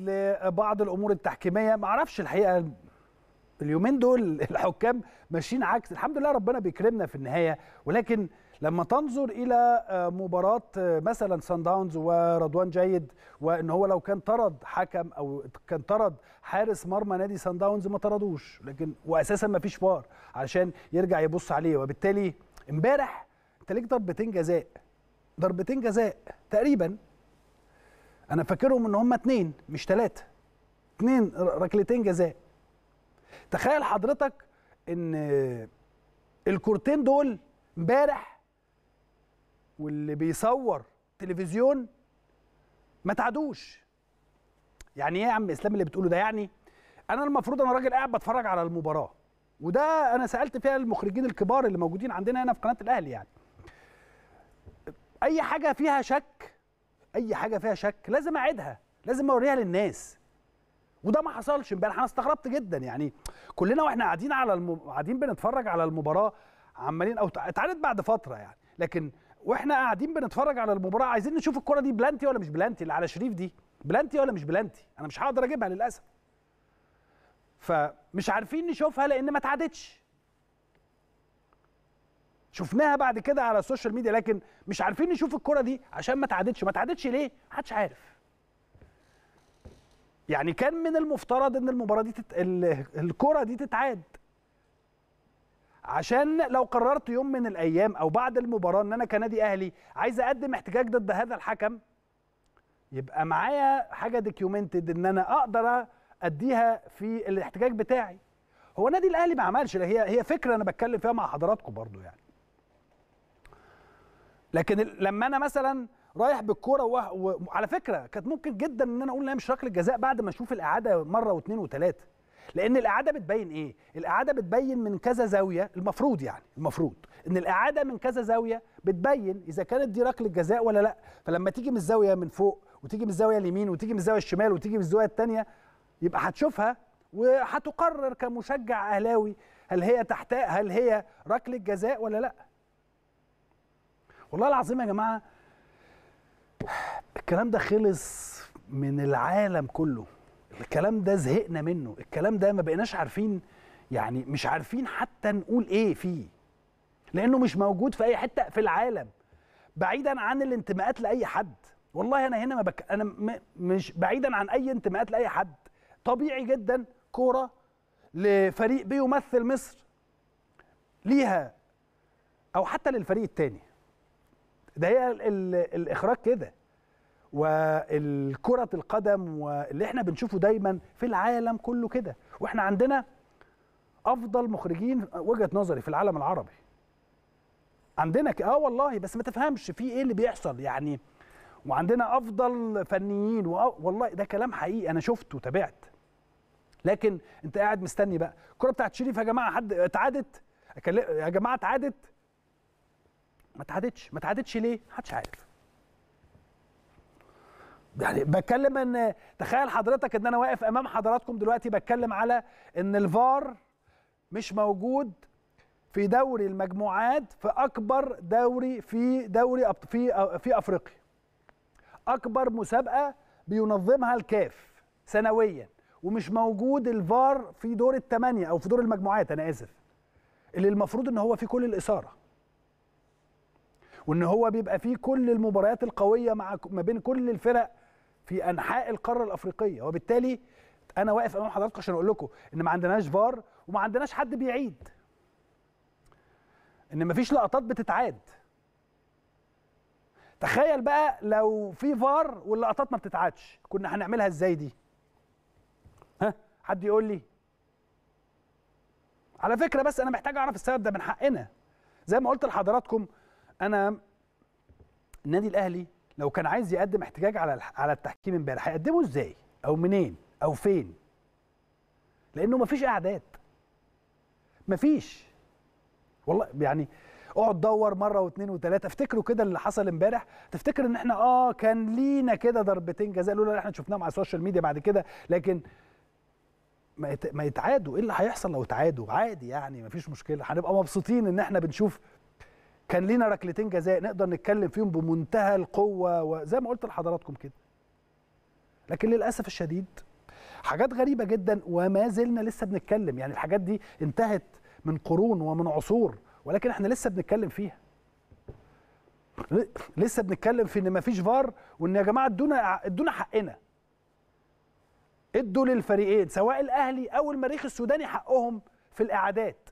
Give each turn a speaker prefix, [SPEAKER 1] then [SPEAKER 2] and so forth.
[SPEAKER 1] لبعض الامور التحكيميه ما اعرفش الحقيقه اليومين دول الحكام ماشيين عكس الحمد لله ربنا بيكرمنا في النهايه ولكن لما تنظر الى آه، مباراه آه، مثلا سان داونز ورضوان جيد وان هو لو كان طرد حكم او كان طرد حارس مرمى نادي سان داونز ما طردوش لكن واساسا ما فيش فار علشان يرجع يبص عليه وبالتالي امبارح انت ليك ضربتين جزاء ضربتين جزاء تقريبا انا فاكرهم ان هم اتنين مش تلاته اتنين ركلتين جزاء تخيل حضرتك ان الكورتين دول امبارح واللي بيصور تلفزيون ما تعدوش يعني ايه يا عم اسلام اللي بتقوله ده يعني انا المفروض انا راجل قاعد بتفرج على المباراه وده انا سالت فيها المخرجين الكبار اللي موجودين عندنا هنا في قناه الاهلي يعني اي حاجه فيها شك اي حاجه فيها شك لازم اعيدها لازم اوريها للناس وده ما حصلش امبارح انا استغربت جدا يعني كلنا واحنا قاعدين على الم... قاعدين بنتفرج على المباراه عمالين او اتعادت بعد فتره يعني لكن واحنا قاعدين بنتفرج على المباراه عايزين نشوف الكره دي بلانتي ولا مش بلانتي اللي على شريف دي بلانتي ولا مش بلانتي انا مش هقدر اجيبها للاسف فمش عارفين نشوفها لان ما اتعادتش شفناها بعد كده على السوشيال ميديا لكن مش عارفين نشوف الكره دي عشان ما تعادتش ما تعادتش ليه محدش عارف يعني كان من المفترض ان المباراه دي تت... الكره دي تتعاد عشان لو قررت يوم من الايام او بعد المباراه ان انا كنادي اهلي عايز اقدم احتجاج ضد هذا الحكم يبقى معايا حاجه ديكيومنتد ان انا اقدر اديها في الاحتجاج بتاعي هو النادي الاهلي ما عملش هي هي فكره انا بتكلم فيها مع حضراتكم برضو يعني لكن لما انا مثلا رايح بالكوره وعلى و... فكره كانت ممكن جدا ان انا اقول لها مش ركله جزاء بعد ما اشوف الاعاده مره واثنين وثلاثه لان الاعاده بتبين ايه الاعاده بتبين من كذا زاويه المفروض يعني المفروض ان الاعاده من كذا زاويه بتبين اذا كانت دي ركله جزاء ولا لا فلما تيجي من الزاويه من فوق وتيجي من الزاويه اليمين وتيجي من الزاويه الشمال وتيجي من الزاويه الثانيه يبقى هتشوفها وهتقرر كمشجع اهلاوي هل هي تحت هل هي ركله جزاء ولا لا والله العظيم يا جماعه الكلام ده خلص من العالم كله الكلام ده زهقنا منه الكلام ده ما بقيناش عارفين يعني مش عارفين حتى نقول ايه فيه لانه مش موجود في اي حته في العالم بعيدا عن الانتماءات لاي حد والله انا هنا ما بك... انا م... مش بعيدا عن اي انتماءات لاي حد طبيعي جدا كوره لفريق بيمثل مصر ليها او حتى للفريق الثاني ده هي الاخراج كده والكرة القدم واللي احنا بنشوفه دايما في العالم كله كده واحنا عندنا افضل مخرجين وجهه نظري في العالم العربي عندنا ك... اه والله بس ما تفهمش في ايه اللي بيحصل يعني وعندنا افضل فنيين و... آه والله ده كلام حقيقي انا شفته وتابعت لكن انت قاعد مستني بقى الكره بتاعت شريف يا جماعه حد اتعادت أكل... يا جماعه اتعادت ما اتعادتش ما اتعادتش ليه؟ محدش عارف يعني بتكلم ان تخيل حضرتك ان انا واقف امام حضراتكم دلوقتي بتكلم على ان الفار مش موجود في دوري المجموعات في اكبر دوري في دوري في في افريقيا اكبر مسابقه بينظمها الكاف سنويا ومش موجود الفار في دور الثمانيه او في دور المجموعات انا اسف اللي المفروض ان هو في كل الاثاره وان هو بيبقى فيه كل المباريات القويه مع ما بين كل الفرق في انحاء القاره الافريقيه وبالتالي انا واقف امام حضراتكم عشان اقول لكم ان ما عندناش فار وما عندناش حد بيعيد ان ما فيش لقطات بتتعاد تخيل بقى لو في فار واللقطات ما بتتعادش كنا هنعملها ازاي دي ها حد يقول لي على فكره بس انا محتاج اعرف السبب ده من حقنا زي ما قلت لحضراتكم انا النادي الاهلي لو كان عايز يقدم احتجاج على على التحكيم امبارح هيقدمه ازاي او منين او فين لانه مفيش اعداد مفيش والله يعني اقعد دور مره واثنين وثلاثه افتكروا كده اللي حصل امبارح تفتكر ان احنا اه كان لينا كده ضربتين جزاء لولا احنا شفناهم على السوشيال ميديا بعد كده لكن ما يتعادوا ايه اللي هيحصل لو اتعادوا عادي يعني مفيش مشكله هنبقى مبسوطين ان احنا بنشوف كان لينا ركلتين جزاء نقدر نتكلم فيهم بمنتهى القوه وزي ما قلت لحضراتكم كده لكن للاسف الشديد حاجات غريبه جدا وما زلنا لسه بنتكلم يعني الحاجات دي انتهت من قرون ومن عصور ولكن احنا لسه بنتكلم فيها لسه بنتكلم في ان مفيش فار وان يا جماعه ادونا ادونا حقنا ادوا للفريقين سواء الاهلي او المريخ السوداني حقهم في الاعادات